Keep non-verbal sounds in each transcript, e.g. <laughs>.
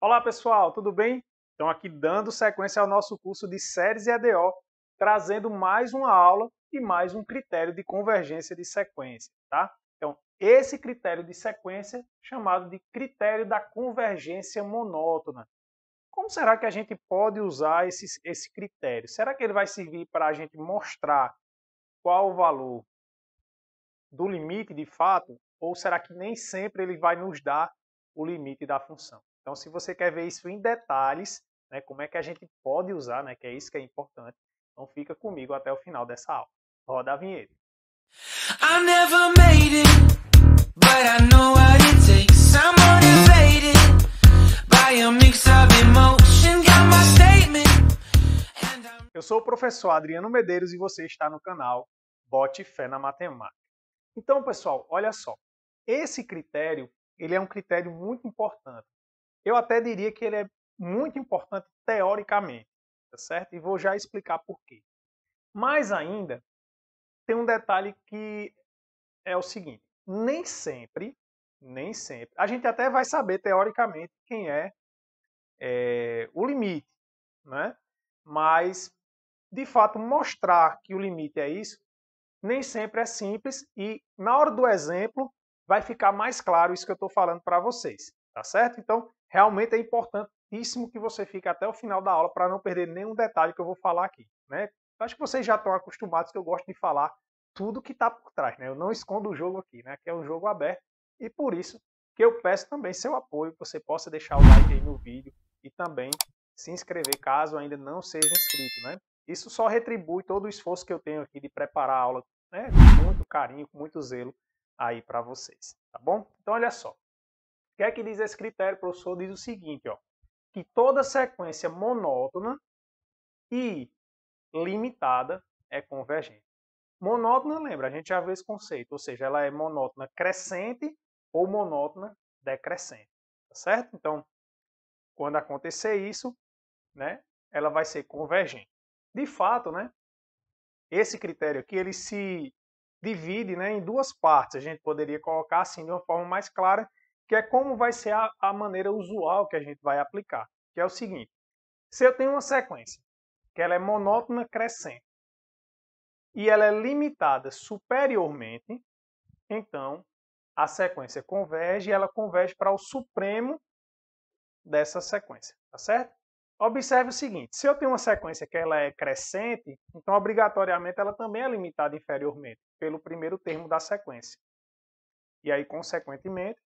Olá pessoal, tudo bem? Então aqui dando sequência ao nosso curso de séries e ADO, trazendo mais uma aula e mais um critério de convergência de sequência, tá? Então, esse critério de sequência chamado de critério da convergência monótona. Como será que a gente pode usar esse, esse critério? Será que ele vai servir para a gente mostrar qual o valor do limite de fato? Ou será que nem sempre ele vai nos dar o limite da função? Então, se você quer ver isso em detalhes, né, como é que a gente pode usar, né, que é isso que é importante, então fica comigo até o final dessa aula. Roda a vinheta. I never made it, but I know what it takes. I'm motivated by a mix of emotion. Got my statement. Eu sou o professor Adriano Medeiros e você está no canal Bote Fé na Matemática. Então, pessoal, olha só. Esse critério, ele é um critério muito importante. Eu até diria que ele é muito importante teoricamente, tá certo? E vou já explicar por quê. Mais ainda, tem um detalhe que é o seguinte, nem sempre, nem sempre, a gente até vai saber teoricamente quem é, é o limite, né? Mas, de fato, mostrar que o limite é isso, nem sempre é simples e, na hora do exemplo, vai ficar mais claro isso que eu estou falando para vocês, tá certo? Então, realmente é importantíssimo que você fique até o final da aula para não perder nenhum detalhe que eu vou falar aqui. Né? Acho que vocês já estão acostumados que eu gosto de falar tudo que está por trás. Né? Eu não escondo o jogo aqui, né? que é um jogo aberto. E por isso que eu peço também seu apoio, que você possa deixar o like aí no vídeo e também se inscrever caso ainda não seja inscrito. Né? Isso só retribui todo o esforço que eu tenho aqui de preparar a aula né? com muito carinho, com muito zelo aí para vocês, tá bom? Então olha só, que é que diz esse critério, professor? Diz o seguinte, ó, que toda sequência monótona e limitada é convergente. Monótona, lembra, a gente já viu esse conceito, ou seja, ela é monótona crescente ou monótona decrescente, tá certo? Então, quando acontecer isso, né, ela vai ser convergente. De fato, né, esse critério aqui ele se divide né, em duas partes. A gente poderia colocar assim de uma forma mais clara, que é como vai ser a, a maneira usual que a gente vai aplicar, que é o seguinte. Se eu tenho uma sequência, que ela é monótona crescente, e ela é limitada superiormente, então a sequência converge e ela converge para o supremo dessa sequência, tá certo? Observe o seguinte, se eu tenho uma sequência que ela é crescente, então obrigatoriamente ela também é limitada inferiormente pelo primeiro termo da sequência. E aí, consequentemente,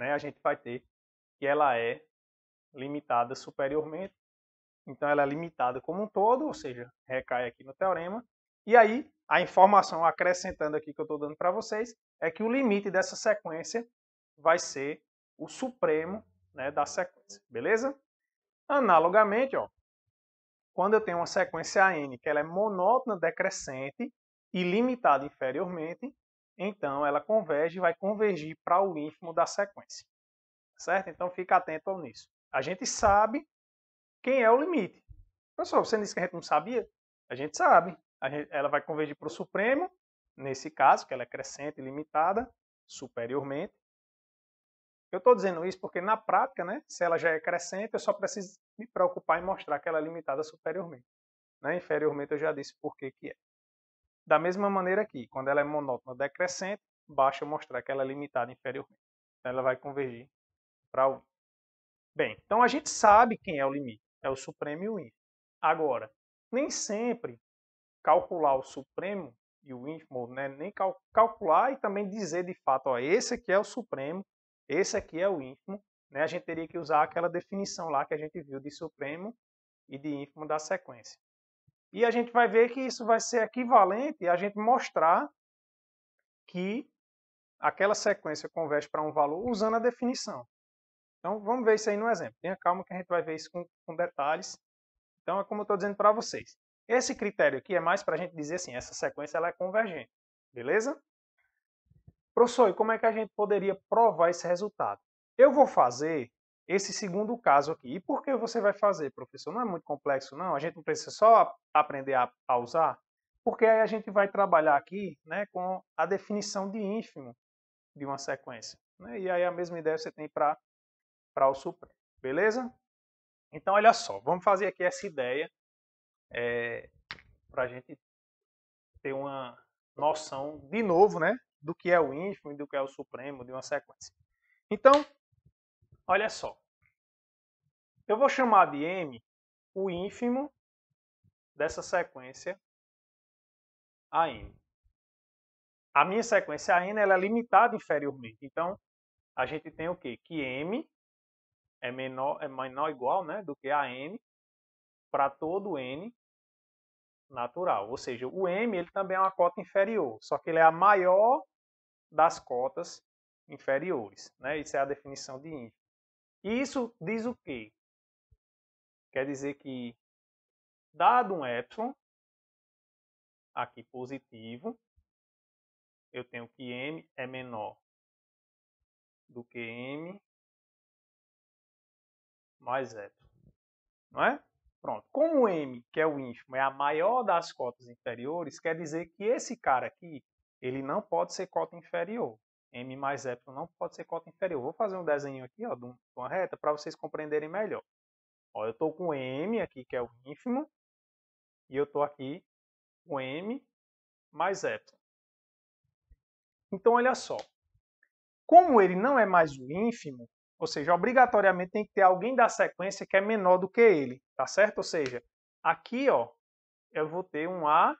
né, a gente vai ter que ela é limitada superiormente. Então, ela é limitada como um todo, ou seja, recai aqui no teorema. E aí, a informação acrescentando aqui que eu estou dando para vocês é que o limite dessa sequência vai ser o supremo né, da sequência, beleza? Analogamente, ó, quando eu tenho uma sequência an que ela é monótona decrescente e limitada inferiormente, então ela converge e vai convergir para o ínfimo da sequência. Certo? Então fica atento nisso. A gente sabe quem é o limite. Pessoal, você disse que a gente não sabia? A gente sabe. A gente, ela vai convergir para o supremo, nesse caso, que ela é crescente e limitada, superiormente. Eu estou dizendo isso porque na prática, né, se ela já é crescente, eu só preciso me preocupar em mostrar que ela é limitada superiormente. Né? Inferiormente eu já disse por que, que é. Da mesma maneira aqui, quando ela é monótona decrescente, basta mostrar que ela é limitada inferiormente. Então ela vai convergir para 1. Bem, então a gente sabe quem é o limite, é o supremo e o ínfimo. Agora, nem sempre calcular o supremo e o ínfimo, né, nem cal calcular e também dizer de fato, ó, esse aqui é o supremo, esse aqui é o ínfimo, né, a gente teria que usar aquela definição lá que a gente viu de supremo e de ínfimo da sequência. E a gente vai ver que isso vai ser equivalente a gente mostrar que aquela sequência converge para um valor usando a definição. Então vamos ver isso aí no exemplo. Tenha calma que a gente vai ver isso com, com detalhes. Então é como eu estou dizendo para vocês. Esse critério aqui é mais para a gente dizer assim, essa sequência ela é convergente, beleza? Professor, e como é que a gente poderia provar esse resultado? Eu vou fazer esse segundo caso aqui. E por que você vai fazer, professor? Não é muito complexo, não. A gente não precisa só aprender a, a usar, porque aí a gente vai trabalhar aqui né, com a definição de ínfimo de uma sequência. Né? E aí a mesma ideia você tem para o supremo, beleza? Então, olha só, vamos fazer aqui essa ideia é, eh, para a gente ter uma noção, de novo, né, do que é o ínfimo e do que é o supremo de uma sequência. Então, Olha só. Eu vou chamar de M o ínfimo dessa sequência a n. A minha sequência a n ela é limitada inferiormente. Então, a gente tem o quê? Que m é menor, é menor ou igual né, do que a n para todo n natural. Ou seja, o m ele também é uma cota inferior, só que ele é a maior das cotas inferiores. Né? Isso é a definição de ínfimo. E isso diz o quê? Quer dizer que, dado um epsilon, aqui positivo, eu tenho que m é menor do que m mais epsilon, não é? Pronto. Como m, que é o ínfimo, é a maior das cotas inferiores, quer dizer que esse cara aqui, ele não pode ser cota inferior. M mais epsilon não pode ser cota inferior. Vou fazer um desenho aqui ó, de uma reta para vocês compreenderem melhor. Ó, eu estou com M aqui, que é o ínfimo, e eu estou aqui com M mais epsilon. Então, olha só. Como ele não é mais o ínfimo, ou seja, obrigatoriamente tem que ter alguém da sequência que é menor do que ele, tá certo? Ou seja, aqui ó, eu vou ter um A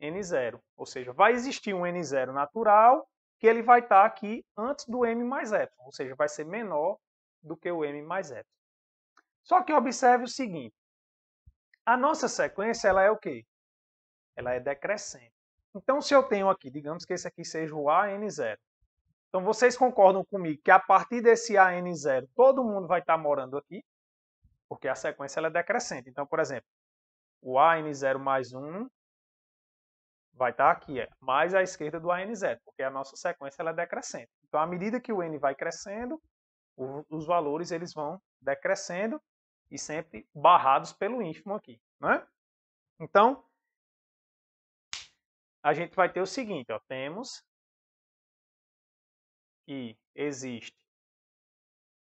N0, ou seja, vai existir um N0 natural que ele vai estar tá aqui antes do m mais ε, ou seja, vai ser menor do que o m mais ε. Só que observe o seguinte, a nossa sequência ela é o quê? Ela é decrescente. Então, se eu tenho aqui, digamos que esse aqui seja o AN0, então vocês concordam comigo que a partir desse AN0 todo mundo vai estar tá morando aqui, porque a sequência ela é decrescente. Então, por exemplo, o AN0 mais 1, vai estar tá aqui, é, mais à esquerda do AN0, porque a nossa sequência ela é decrescente. Então, à medida que o N vai crescendo, os valores eles vão decrescendo e sempre barrados pelo ínfimo aqui. Né? Então, a gente vai ter o seguinte, ó, temos que existe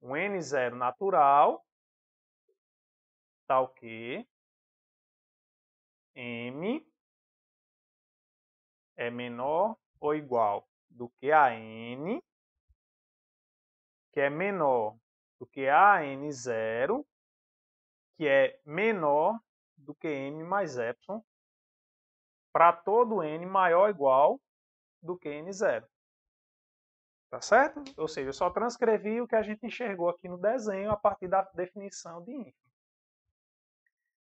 um N0 natural, tal que M é menor ou igual do que a n, que é menor do que a n0, que é menor do que m mais epsilon, para todo n maior ou igual do que n0. Tá certo? Ou seja, eu só transcrevi o que a gente enxergou aqui no desenho a partir da definição de ínfimo.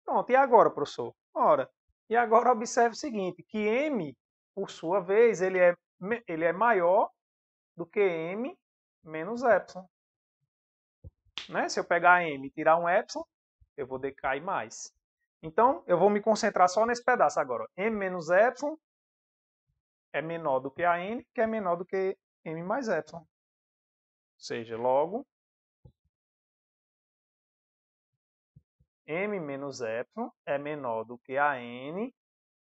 Pronto, e agora, professor? Ora, e agora observe o seguinte, que m por sua vez, ele é, ele é maior do que m menos epsilon. Né? Se eu pegar m e tirar um epsilon, eu vou decair mais. Então, eu vou me concentrar só nesse pedaço agora. m menos epsilon é menor do que a n, que é menor do que m mais epsilon. Ou seja, logo, m menos epsilon é menor do que a n,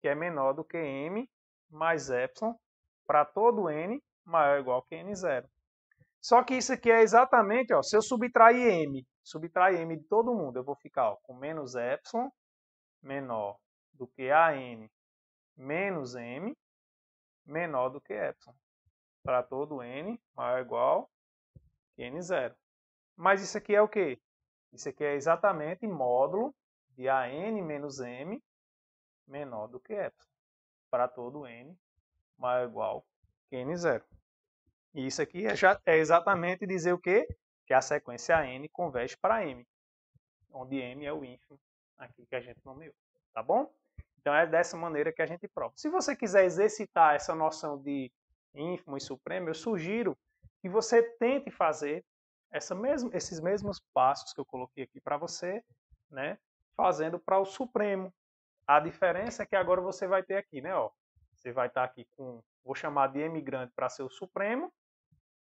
que é menor do que m mais epsilon para todo n maior ou igual que n0. Só que isso aqui é exatamente, ó, se eu subtrair m, subtrair m de todo mundo, eu vou ficar ó, com menos epsilon menor do que a n menos m menor do que epsilon para todo n maior ou igual que n0. Mas isso aqui é o quê? Isso aqui é exatamente módulo de a n menos m menor do que epsilon para todo n maior ou igual que n zero E isso aqui é, já, é exatamente dizer o quê? Que a sequência n converge para m, onde m é o ínfimo aqui que a gente nomeou, tá bom? Então é dessa maneira que a gente prova. Se você quiser exercitar essa noção de ínfimo e supremo, eu sugiro que você tente fazer mesmo, esses mesmos passos que eu coloquei aqui para você, né, fazendo para o supremo, a diferença é que agora você vai ter aqui, né? Ó, você vai estar tá aqui com, vou chamar de emigrante para ser o supremo.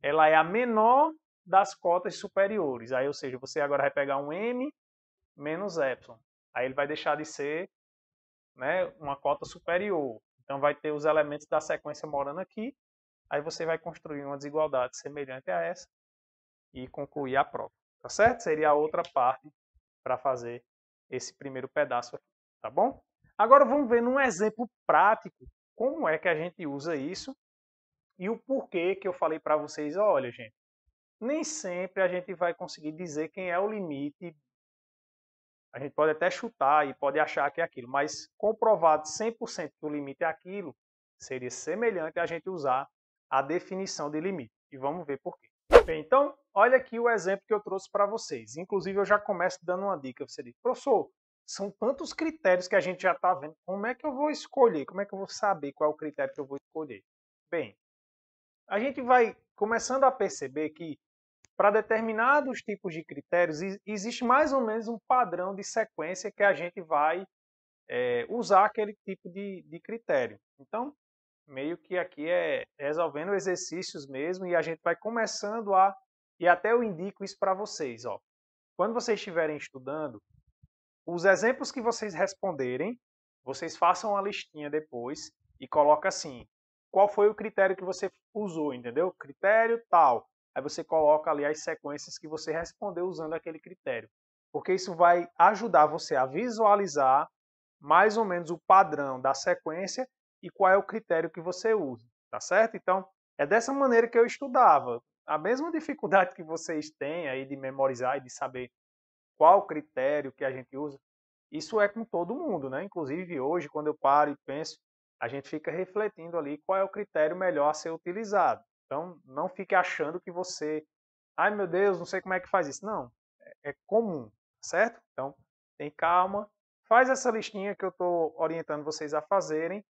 Ela é a menor das cotas superiores. Aí, ou seja, você agora vai pegar um M menos epsilon. Aí ele vai deixar de ser né, uma cota superior. Então vai ter os elementos da sequência morando aqui. Aí você vai construir uma desigualdade semelhante a essa e concluir a prova. Tá certo? Seria a outra parte para fazer esse primeiro pedaço aqui, tá bom? Agora vamos ver num exemplo prático como é que a gente usa isso e o porquê que eu falei para vocês, olha, gente, nem sempre a gente vai conseguir dizer quem é o limite. A gente pode até chutar e pode achar que é aquilo, mas comprovado 100% que o limite é aquilo, seria semelhante a gente usar a definição de limite. E vamos ver porquê. Bem, então, olha aqui o exemplo que eu trouxe para vocês. Inclusive, eu já começo dando uma dica. Você diz, professor, são tantos critérios que a gente já está vendo. Como é que eu vou escolher? Como é que eu vou saber qual é o critério que eu vou escolher? Bem, a gente vai começando a perceber que para determinados tipos de critérios existe mais ou menos um padrão de sequência que a gente vai é, usar aquele tipo de, de critério. Então, meio que aqui é resolvendo exercícios mesmo e a gente vai começando a e até eu indico isso para vocês, ó. Quando vocês estiverem estudando, os exemplos que vocês responderem, vocês façam uma listinha depois e coloca assim, qual foi o critério que você usou, entendeu? Critério tal. Aí você coloca ali as sequências que você respondeu usando aquele critério. Porque isso vai ajudar você a visualizar mais ou menos o padrão da sequência e qual é o critério que você usa, tá certo? Então, é dessa maneira que eu estudava. A mesma dificuldade que vocês têm aí de memorizar e de saber qual critério que a gente usa. Isso é com todo mundo, né? Inclusive hoje, quando eu paro e penso, a gente fica refletindo ali qual é o critério melhor a ser utilizado. Então, não fique achando que você, ai meu Deus, não sei como é que faz isso. Não, é, é comum, certo? Então, tem calma, faz essa listinha que eu estou orientando vocês a fazerem,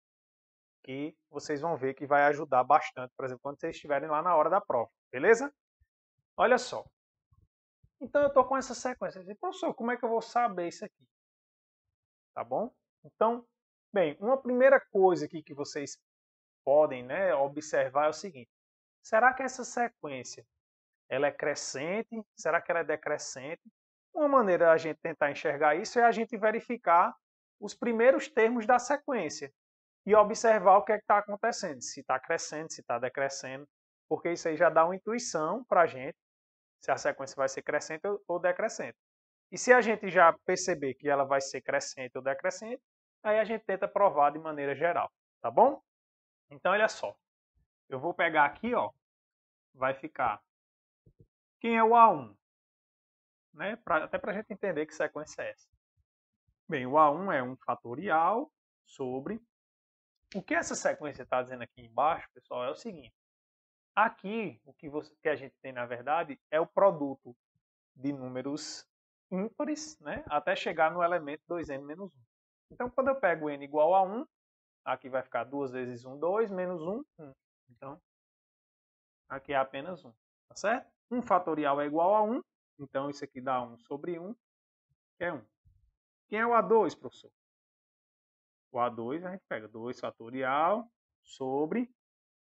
que vocês vão ver que vai ajudar bastante, por exemplo, quando vocês estiverem lá na hora da prova, beleza? Olha só, então eu estou com essa sequência. Eu disse, Professor, como é que eu vou saber isso aqui? Tá bom? Então, bem, uma primeira coisa aqui que vocês podem né, observar é o seguinte. Será que essa sequência ela é crescente? Será que ela é decrescente? Uma maneira da gente tentar enxergar isso é a gente verificar os primeiros termos da sequência e observar o que é está acontecendo, se está crescendo, se está decrescendo, porque isso aí já dá uma intuição para a gente se a sequência vai ser crescente ou decrescente. E se a gente já perceber que ela vai ser crescente ou decrescente, aí a gente tenta provar de maneira geral, tá bom? Então, olha só. Eu vou pegar aqui, ó, vai ficar quem é o A1, né? Pra, até para a gente entender que sequência é essa. Bem, o A1 é um fatorial sobre... O que essa sequência está dizendo aqui embaixo, pessoal, é o seguinte. Aqui, o que, você, que a gente tem, na verdade, é o produto de números ímpares, né, até chegar no elemento 2n menos 1. Então, quando eu pego n igual a 1, aqui vai ficar 2 vezes 1, 2, menos 1, 1. Então, aqui é apenas 1, tá certo? 1 fatorial é igual a 1, então isso aqui dá 1 sobre 1, que é 1. Quem é o A2, professor? O A2 a gente pega 2 fatorial sobre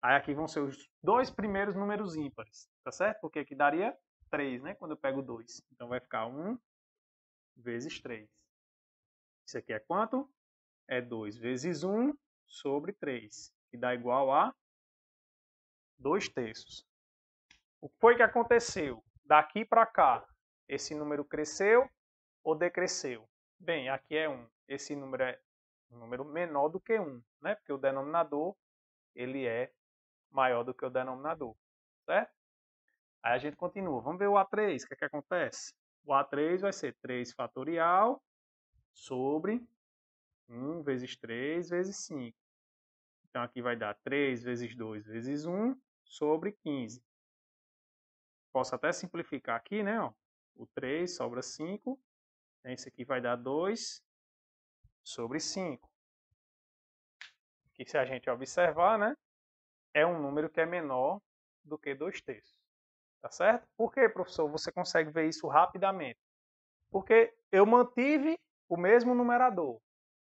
Aí aqui vão ser os dois primeiros números ímpares, tá certo? Porque aqui daria 3, né? Quando eu pego 2. Então vai ficar 1 vezes 3. Isso aqui é quanto? É 2 vezes 1 sobre 3, que dá igual a 2 terços. O que foi que aconteceu? Daqui para cá, esse número cresceu ou decresceu? Bem, aqui é 1. Esse número é um número menor do que 1, né? Porque o denominador ele é maior do que o denominador, certo? Aí a gente continua. Vamos ver o A3, o que, é que acontece? O A3 vai ser 3 fatorial sobre 1 vezes 3 vezes 5. Então aqui vai dar 3 vezes 2 vezes 1 sobre 15. Posso até simplificar aqui, né? Ó. O 3 sobra 5. Esse aqui vai dar 2 sobre 5. E se a gente observar, né? é um número que é menor do que 2 terços. Tá certo? Por que, professor, você consegue ver isso rapidamente? Porque eu mantive o mesmo numerador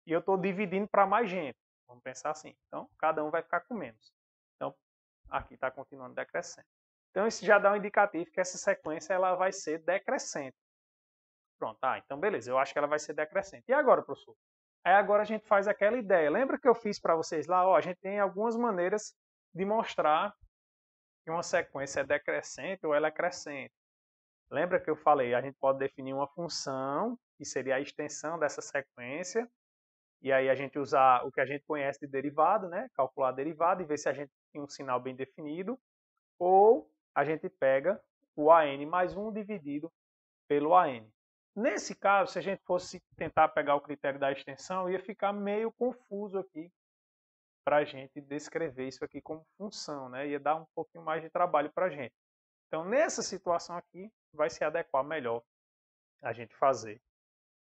e eu estou dividindo para mais gente. Vamos pensar assim. Então, cada um vai ficar com menos. Então, aqui está continuando decrescendo. Então, isso já dá um indicativo que essa sequência ela vai ser decrescente. Pronto, ah, então beleza, eu acho que ela vai ser decrescente. E agora, professor? Aí agora a gente faz aquela ideia. Lembra que eu fiz para vocês lá? Ó, a gente tem algumas maneiras de mostrar que uma sequência é decrescente ou ela é crescente. Lembra que eu falei, a gente pode definir uma função, que seria a extensão dessa sequência, e aí a gente usar o que a gente conhece de derivado, né? calcular a derivada e ver se a gente tem um sinal bem definido, ou a gente pega o AN mais 1 dividido pelo AN. Nesse caso, se a gente fosse tentar pegar o critério da extensão, ia ficar meio confuso aqui para a gente descrever isso aqui como função, né? Ia dar um pouquinho mais de trabalho para a gente. Então, nessa situação aqui, vai se adequar melhor a gente fazer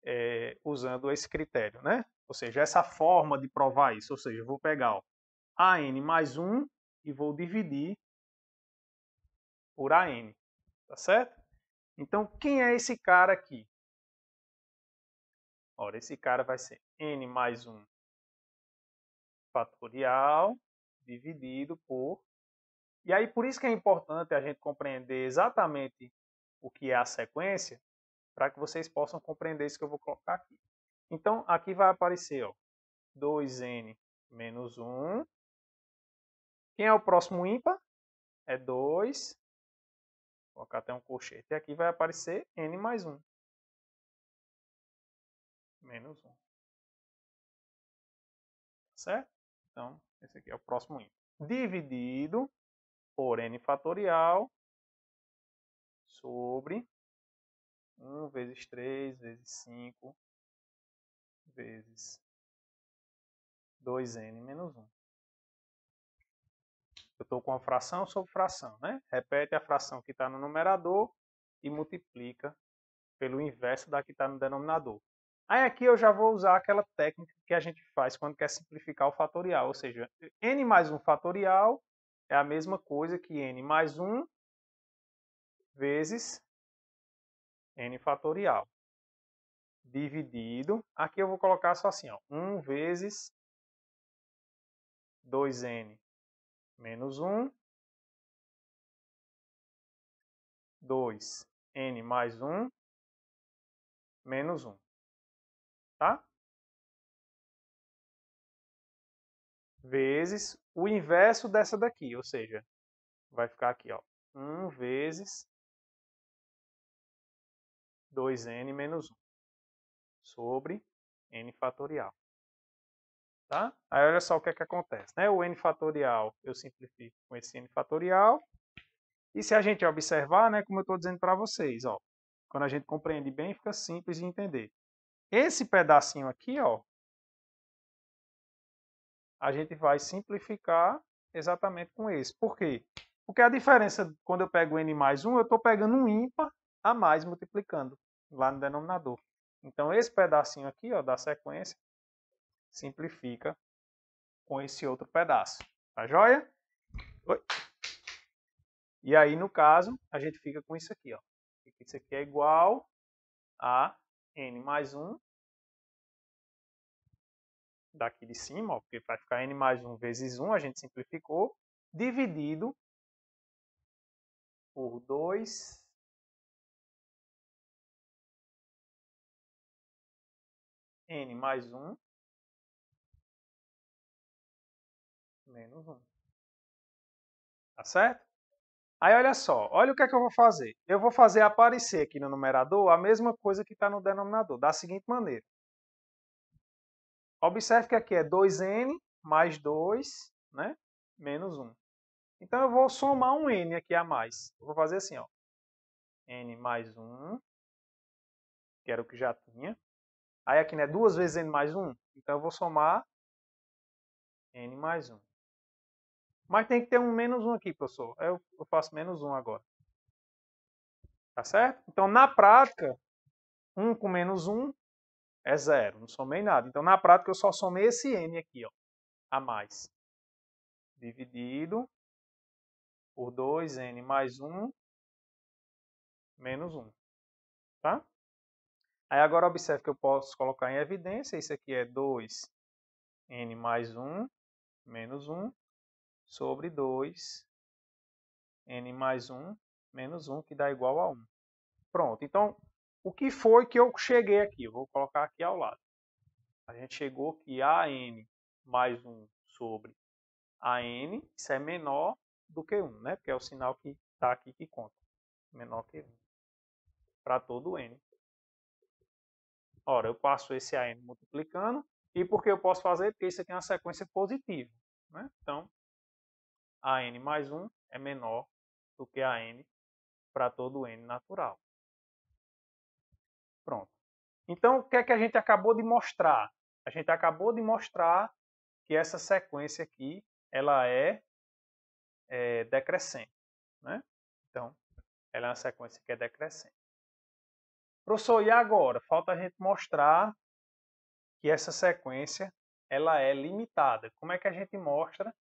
é, usando esse critério, né? Ou seja, essa forma de provar isso, ou seja, eu vou pegar ó, AN mais 1 e vou dividir por AN, tá certo? Então, quem é esse cara aqui? Ora, esse cara vai ser N mais 1 fatorial dividido por. E aí, por isso que é importante a gente compreender exatamente o que é a sequência, para que vocês possam compreender isso que eu vou colocar aqui. Então, aqui vai aparecer ó, 2n menos 1. Quem é o próximo ímpar? É 2. Vou colocar até um colchete. E aqui vai aparecer n mais 1. Menos 1. Tá certo? Então, esse aqui é o próximo ímpar. Dividido por n fatorial sobre 1 vezes 3 vezes 5 vezes 2n menos 1. Eu estou com a fração sobre fração, né? Repete a fração que está no numerador e multiplica pelo inverso da que está no denominador. Aí aqui eu já vou usar aquela técnica que a gente faz quando quer simplificar o fatorial, ou seja, n mais 1 fatorial é a mesma coisa que n mais 1 vezes n fatorial dividido, aqui eu vou colocar só assim, ó, 1 vezes 2n menos 1, 2n mais 1, menos 1 tá? Vezes o inverso dessa daqui, ou seja, vai ficar aqui, ó. 1 vezes 2n menos 1 sobre n fatorial. Tá? Aí olha só o que, é que acontece. Né? O n fatorial eu simplifico com esse n fatorial. E se a gente observar, né, como eu estou dizendo para vocês, ó, quando a gente compreende bem, fica simples de entender. Esse pedacinho aqui, ó, a gente vai simplificar exatamente com esse. Por quê? Porque a diferença, quando eu pego n mais 1, eu estou pegando um ímpar a mais multiplicando lá no denominador. Então, esse pedacinho aqui ó, da sequência simplifica com esse outro pedaço. Tá joia? Oi. E aí, no caso, a gente fica com isso aqui. Ó. Isso aqui é igual a n mais 1 daqui de cima, ó, porque vai ficar n mais 1 vezes 1, a gente simplificou, dividido por 2 n mais 1 menos 1. Tá certo? Aí olha só, olha o que é que eu vou fazer. Eu vou fazer aparecer aqui no numerador a mesma coisa que está no denominador, da seguinte maneira. Observe que aqui é 2n mais 2, né, menos 1. Então eu vou somar um n aqui a mais. Eu vou fazer assim, ó. n mais 1, que era o que já tinha. Aí aqui, né, 2 vezes n mais 1, então eu vou somar n mais 1. Mas tem que ter um menos um aqui, professor. Eu, eu faço menos um agora. Tá certo? Então, na prática, 1 um com menos 1 um é zero. Não somei nada. Então, na prática, eu só somei esse n aqui, ó, a mais. Dividido por 2n mais 1 menos 1. Tá? Aí agora observe que eu posso colocar em evidência. Isso aqui é 2n mais 1 menos 1 sobre 2, n mais 1, menos 1, que dá igual a 1. Pronto, então, o que foi que eu cheguei aqui? Eu vou colocar aqui ao lado. A gente chegou que a n mais 1 sobre AN, isso é menor do que 1, né? Porque é o sinal que está aqui que conta. Menor que 1. Para todo N. Ora, eu passo esse a n multiplicando. E por que eu posso fazer? Porque isso aqui é uma sequência positiva. Né? Então, a n mais 1 é menor do que a n para todo n natural. Pronto. Então, o que é que a gente acabou de mostrar? A gente acabou de mostrar que essa sequência aqui ela é, é decrescente. Né? Então, ela é uma sequência que é decrescente. Professor, e agora? Falta a gente mostrar que essa sequência ela é limitada. Como é que a gente mostra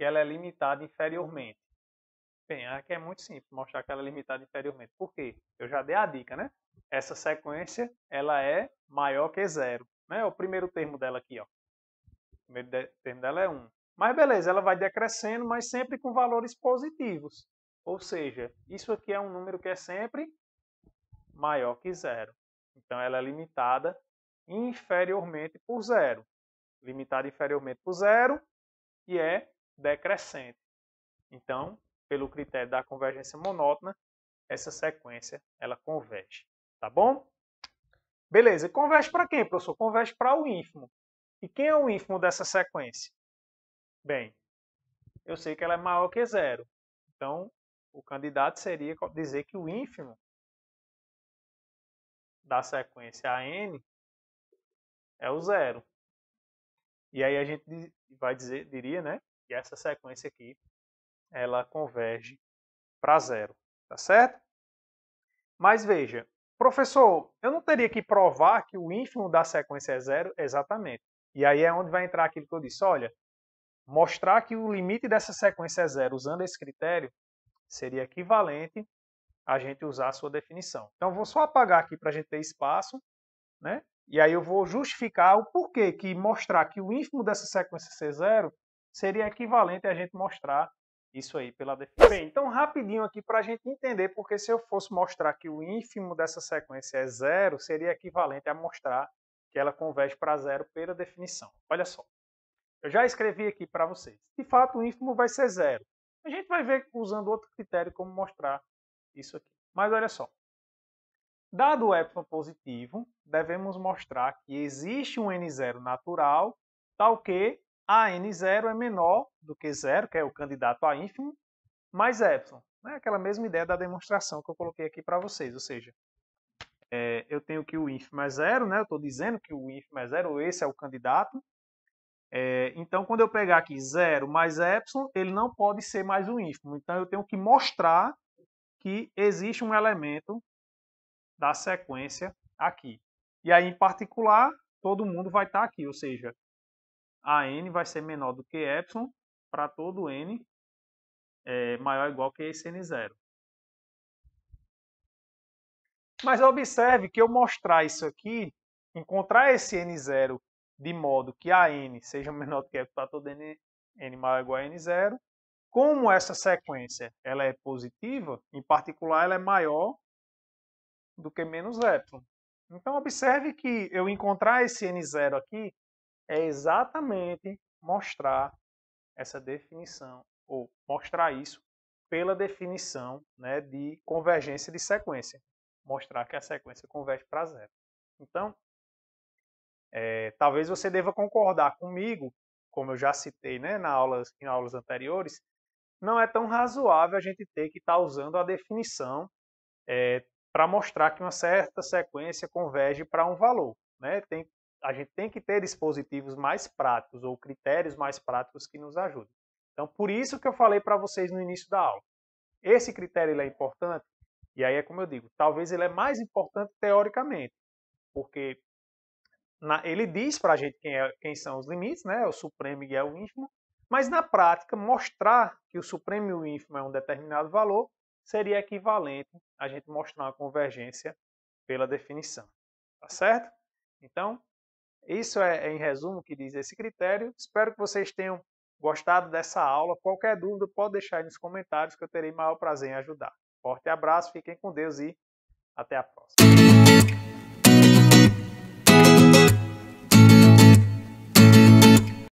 que ela é limitada inferiormente. Bem, aqui é, é muito simples mostrar que ela é limitada inferiormente. Por quê? Eu já dei a dica, né? Essa sequência, ela é maior que zero. Né? O primeiro termo dela aqui, ó. O primeiro termo dela é 1. Um. Mas beleza, ela vai decrescendo, mas sempre com valores positivos. Ou seja, isso aqui é um número que é sempre maior que zero. Então, ela é limitada inferiormente por zero. Limitada inferiormente por zero, que é decrescente. Então, pelo critério da convergência monótona, essa sequência ela converge, tá bom? Beleza, converge para quem, professor? Converge para o ínfimo. E quem é o ínfimo dessa sequência? Bem, eu sei que ela é maior que zero. Então, o candidato seria dizer que o ínfimo da sequência AN é o zero. E aí a gente vai dizer, diria, né, e essa sequência aqui, ela converge para zero, tá certo? Mas veja, professor, eu não teria que provar que o ínfimo da sequência é zero? Exatamente. E aí é onde vai entrar aquilo que eu disse, olha, mostrar que o limite dessa sequência é zero usando esse critério seria equivalente a gente usar a sua definição. Então, vou só apagar aqui para a gente ter espaço, né? E aí eu vou justificar o porquê que mostrar que o ínfimo dessa sequência ser zero seria equivalente a gente mostrar isso aí pela definição. Bem, então rapidinho aqui para a gente entender, porque se eu fosse mostrar que o ínfimo dessa sequência é zero, seria equivalente a mostrar que ela converge para zero pela definição. Olha só, eu já escrevi aqui para vocês. De fato, o ínfimo vai ser zero. A gente vai ver usando outro critério como mostrar isso aqui. Mas olha só, dado o epsilon positivo, devemos mostrar que existe um N0 natural, tal que a n0 é menor do que zero, que é o candidato a ínfimo, mais epsilon. É aquela mesma ideia da demonstração que eu coloquei aqui para vocês, ou seja, é, eu tenho que o ínfimo é zero, né? eu estou dizendo que o ínfimo é zero, ou esse é o candidato. É, então, quando eu pegar aqui zero mais epsilon, ele não pode ser mais um ínfimo. Então, eu tenho que mostrar que existe um elemento da sequência aqui. E aí, em particular, todo mundo vai estar tá aqui, ou seja, a n vai ser menor do que epsilon para todo n é, maior ou igual que esse n0. Mas observe que eu mostrar isso aqui, encontrar esse n0 de modo que a n seja <laughs> menor do que epsilon para todo n, n maior ou igual a n0, como essa sequência ela é positiva, em particular ela é maior do que menos epsilon. Então observe que eu encontrar esse n0 aqui é exatamente mostrar essa definição, ou mostrar isso pela definição né, de convergência de sequência. Mostrar que a sequência converge para zero. Então, é, talvez você deva concordar comigo, como eu já citei né, na aulas, em aulas anteriores, não é tão razoável a gente ter que estar tá usando a definição é, eh, para mostrar que uma certa sequência converge para um valor. Né? Tem a gente tem que ter dispositivos mais práticos ou critérios mais práticos que nos ajudem. Então, por isso que eu falei para vocês no início da aula. Esse critério é importante, e aí é como eu digo, talvez ele é mais importante teoricamente, porque na, ele diz para a gente quem, é, quem, são os limites, né, o supremo e é o ínfimo, mas na prática, mostrar que o supremo e o ínfimo é um determinado valor seria equivalente a gente mostrar uma convergência pela definição. Tá certo? Então, isso é, é, em resumo, que diz esse critério. Espero que vocês tenham gostado dessa aula. Qualquer dúvida, pode deixar aí nos comentários que eu terei maior prazer em ajudar. Forte abraço, fiquem com Deus e até a próxima.